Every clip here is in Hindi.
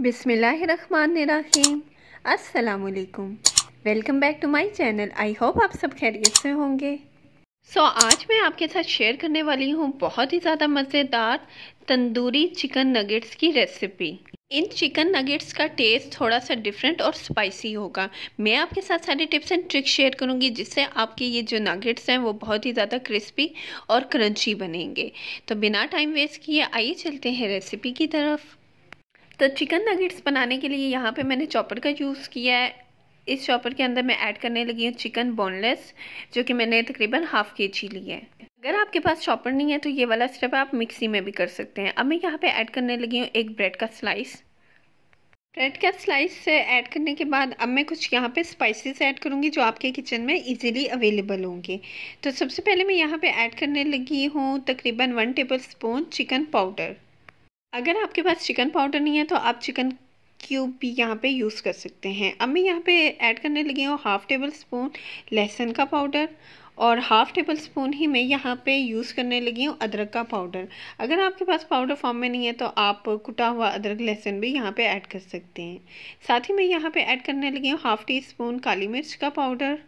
बिसमीम असलकुम welcome back to my channel I hope आप सब खैरियत से होंगे सो so, आज मैं आपके साथ शेयर करने वाली हूँ बहुत ही ज़्यादा मज़ेदार तंदूरी चिकन नगेट्स की रेसिपी इन चिकन नगेट्स का टेस्ट थोड़ा सा डिफरेंट और स्पाइसी होगा मैं आपके साथ सारे टिप्स एंड ट्रिक्स शेयर करूंगी जिससे आपके ये जो नगेट्स हैं वो बहुत ही ज़्यादा क्रिस्पी और क्रंची बनेंगे तो बिना टाइम वेस्ट किए आइए चलते हैं रेसिपी की तरफ तो चिकन नगेट्स बनाने के लिए यहाँ पे मैंने चॉपर का यूज़ किया है इस चॉपर के अंदर मैं ऐड करने लगी हूँ चिकन बोनलेस जो कि मैंने तकरीबन हाफ़ के जी ली है अगर आपके पास चॉपर नहीं है तो ये वाला स्टेप आप मिक्सी में भी कर सकते हैं अब मैं यहाँ पे ऐड करने लगी हूँ एक ब्रेड का स्लाइस ब्रेड का स्लाइस से ऐड करने के बाद अब मैं कुछ यहाँ पे स्पाइसेस ऐड करूँगी जो आपके किचन में इजीली अवेलेबल होंगे तो सबसे पहले मैं यहाँ पे ऐड करने लगी हूँ तकरीबन one tablespoon chicken powder अगर आपके पास चिकन पाउडर नहीं है तो आप चिकन क्यूब भी यहाँ पे यूज़ कर सकते हैं अब मैं यहाँ पे ऐड करने लगी हूँ हाफ़ टेबल स्पून लहसुन का पाउडर और हाफ़ टेबल स्पून ही मैं यहाँ पे यूज़ करने लगी हूँ अदरक का पाउडर अगर आपके पास पाउडर फॉर्म में नहीं है तो आप कुटा हुआ अदरक लहसुन भी यहाँ पे ऐड कर सकते हैं साथ ही मैं यहाँ पे ऐड करने लगी हूँ हाफ़ टी स्पून काली मिर्च का पाउडर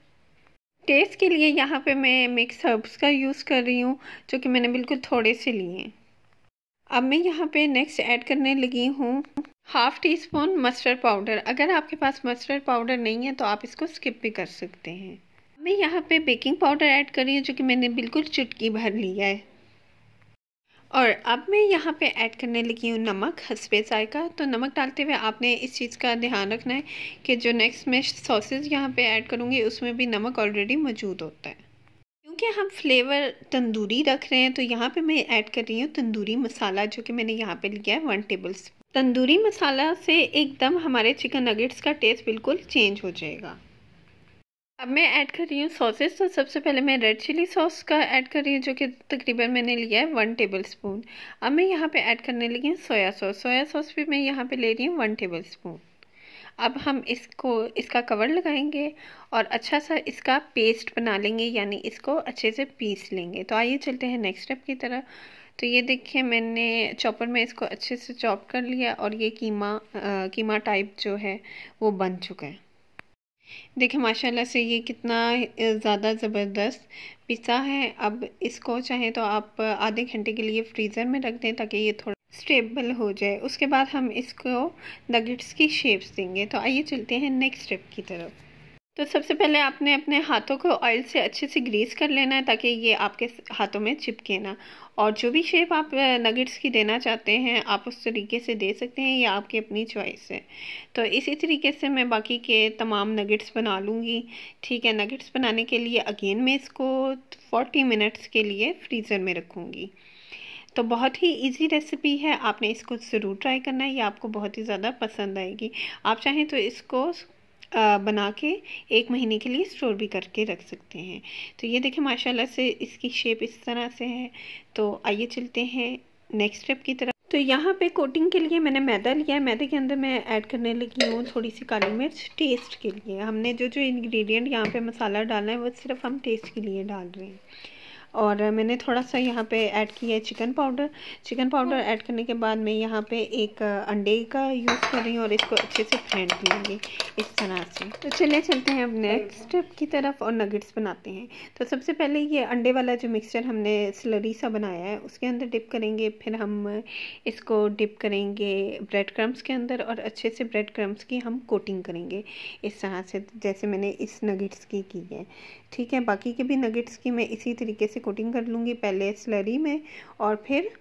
टेस्ट के लिए यहाँ पर मैं मिक्स हर्ब्स का यूज़ कर रही हूँ जो कि मैंने बिल्कुल थोड़े से लिए हैं अब मैं यहाँ पे नेक्स्ट ऐड करने लगी हूँ half teaspoon mustard powder अगर आपके पास मस्टर्ड पाउडर नहीं है तो आप इसको स्किप भी कर सकते हैं मैं यहाँ पे बेकिंग पाउडर ऐड कर रही हूँ जो कि मैंने बिल्कुल चुटकी भर लिया है और अब मैं यहाँ पे ऐड करने लगी हूँ नमक चाय जायका तो नमक डालते हुए आपने इस चीज़ का ध्यान रखना है कि जो नेक्स्ट मैं सॉसेज यहाँ पर ऐड करूँगी उसमें भी नमक ऑलरेडी मौजूद होता है कि हम फ्लेवर तंदूरी रख रहे हैं तो यहाँ पे मैं ऐड कर रही हूँ तंदूरी मसाला जो कि मैंने यहाँ पे लिया है वन टेबल तंदूरी मसाला से एकदम हमारे चिकन नगेट्स का टेस्ट बिल्कुल चेंज हो जाएगा अब मैं ऐड कर रही हूँ सॉसेस तो सबसे पहले मैं रेड चिली सॉस का ऐड कर रही हूँ जो कि तकरीबन मैंने लिया है वन टेबल स्पून अब मैं यहाँ पर ऐड करने लगी हूँ सोया सॉस सोया सॉस भी मैं यहाँ पर ले रही हूँ वन टेबल स्पून अब हम इसको इसका कवर लगाएंगे और अच्छा सा इसका पेस्ट बना लेंगे यानी इसको अच्छे से पीस लेंगे तो आइए चलते हैं नेक्स्ट स्टेप की तरह तो ये देखिए मैंने चॉपर में इसको अच्छे से चॉप कर लिया और ये कीमा आ, कीमा टाइप जो है वो बन चुका है देखिए माशाल्लाह से ये कितना ज़्यादा ज़बरदस्त पिसा है अब इसको चाहे तो आप आधे घंटे के लिए फ्रीज़र में रख दें ताकि ये थोड़ा स्टेबल हो जाए उसके बाद हम इसको नगेट्स की शेप्स देंगे तो आइए चलते हैं नेक्स्ट स्टेप की तरफ तो सबसे पहले आपने अपने हाथों को ऑयल से अच्छे से ग्रीस कर लेना है ताकि ये आपके हाथों में चिपके ना और जो भी शेप आप नगेट्स की देना चाहते हैं आप उस तरीके से दे सकते हैं या आपकी अपनी चॉइस है तो इसी तरीके से मैं बाकी के तमाम नगेट्स बना लूँगी ठीक है नगेट्स बनाने के लिए अगेन मैं इसको फोर्टी मिनट्स के लिए फ्रीज़र में रखूँगी तो बहुत ही इजी रेसिपी है आपने इसको ज़रूर ट्राई करना है ये आपको बहुत ही ज़्यादा पसंद आएगी आप चाहें तो इसको बना के एक महीने के लिए स्टोर भी करके रख सकते हैं तो ये देखें माशाल्लाह से इसकी शेप इस तरह से है तो आइए चलते हैं नेक्स्ट स्टेप की तरफ तो यहाँ पे कोटिंग के लिए मैंने मैदा लिया है मैदे के अंदर मैं ऐड करने लगी हूँ थोड़ी सी काली मिर्च टेस्ट के लिए हमने जो जो इंग्रेडिएंट यहाँ पे मसाला डालना है वो सिर्फ हम टेस्ट के लिए डाल रहे हैं और मैंने थोड़ा सा यहाँ पे ऐड किया है chicken powder chicken powder add करने के बाद मैं यहाँ पे एक अंडे का यूज़ कर रही हूँ और इसको अच्छे से फेंट लूँगी इस तरह से तो चलिए चलते हैं अब नेक्स्ट स्टेप की तरफ और नगेट्स बनाते हैं तो सबसे पहले ये अंडे वाला जो मिक्सचर हमने सलरी सा बनाया है उसके अंदर डिप करेंगे फिर हम इसको डिप करेंगे ब्रेड क्रम्स के अंदर और अच्छे से ब्रेड क्रम्स की हम कोटिंग करेंगे इस तरह से जैसे मैंने इस नगेट्स की की है ठीक है बाकी के भी नगेट्स की मैं इसी तरीके से कोटिंग कर लूँगी पहले स्लरी में और फिर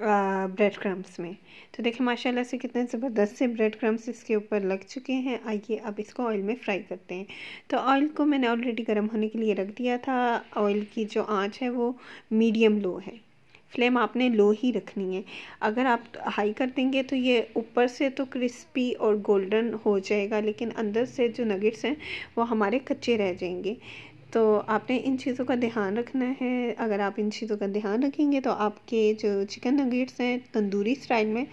ब्रेड क्रम्स में तो देखिए माशाल्लाह से कितने ज़बरदस्त से ब्रेड क्रम्स इसके ऊपर लग चुके हैं आइए अब इसको ऑयल में फ्राई करते हैं तो ऑयल को मैंने ऑलरेडी गर्म होने के लिए रख दिया था ऑयल की जो आँच है वो मीडियम लो है फ्लेम आपने लो ही रखनी है अगर आप हाई कर देंगे तो ये ऊपर से तो क्रिस्पी और गोल्डन हो जाएगा लेकिन अंदर से जो नगेट्स हैं वो हमारे कच्चे रह जाएंगे तो आपने इन चीज़ों का ध्यान रखना है अगर आप इन चीज़ों का ध्यान रखेंगे तो आपके जो चिकन नगेट्स हैं तंदूरी स्टाइल में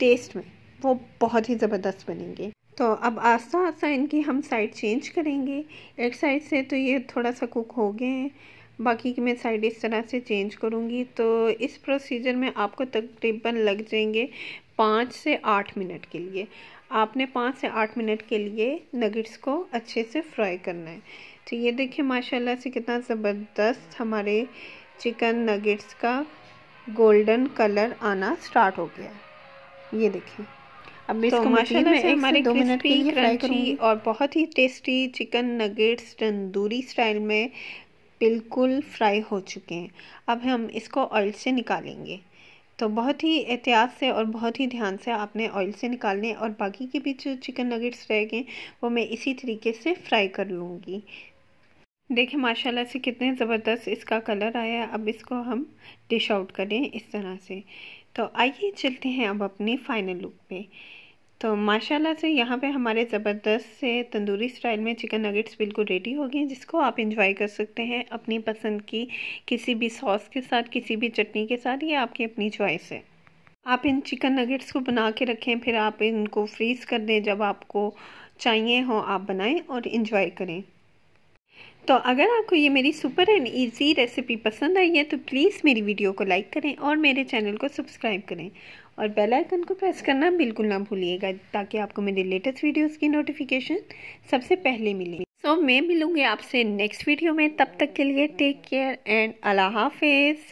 टेस्ट में वो बहुत ही ज़बरदस्त बनेंगे तो अब आस्ता आस्ता इनकी हम साइड चेंज करेंगे एक साइड से तो ये थोड़ा सा कुक हो गए हैं बाकी की मैं साइड इस तरह से चेंज करूँगी तो इस प्रोसीजर में आपको तकरीबन लग जाएंगे पाँच से आठ मिनट के लिए आपने पाँच से आठ मिनट के लिए नगेट्स को अच्छे से फ्राई करना है तो ये देखिए माशाल्लाह से कितना ज़बरदस्त हमारे चिकन नगेट्स का गोल्डन कलर आना स्टार्ट हो गया ये देखिए अब तो इसको तो माशाल्लाह से हमारे दो मिनट के लिए फ्राई करूँगी और बहुत ही tasty chicken nuggets tandoori style में बिल्कुल फ्राई हो चुके हैं अब हम इसको ऑयल से निकालेंगे तो बहुत ही एहतियात से और बहुत ही ध्यान से आपने ऑयल से निकालने और बाकी के भी जो चिकन नगेट्स रह गए वो मैं इसी तरीके से फ्राई कर लूँगी देखें माशाल्लाह से कितने ज़बरदस्त इसका कलर आया है अब इसको हम डिश आउट करें इस तरह से तो आइए चलते हैं अब अपने फाइनल लुक पे तो माशाल्लाह से यहाँ पे हमारे ज़बरदस्त से तंदूरी स्टाइल में चिकन नगेट्स बिल्कुल रेडी हो गए जिसको आप इंजॉय कर सकते हैं अपनी पसंद की किसी भी सॉस के साथ किसी भी चटनी के साथ ये आपकी अपनी चॉइस है आप इन चिकन नगेट्स को बना के रखें फिर आप इनको फ्रीज़ कर दें जब आपको चाहिए हो आप बनाएं और इन्जॉय करें तो अगर आपको ये मेरी सुपर एंड ईजी रेसिपी पसंद आई है तो प्लीज़ मेरी वीडियो को लाइक करें और मेरे चैनल को सब्सक्राइब करें और बेल आइकन को प्रेस करना बिल्कुल ना भूलिएगा ताकि आपको मेरे लेटेस्ट वीडियोस की नोटिफिकेशन सबसे पहले मिले सो so, मैं मिलूंगी आपसे नेक्स्ट वीडियो में तब तक के लिए टेक केयर एंड अल्लाह हाफिज़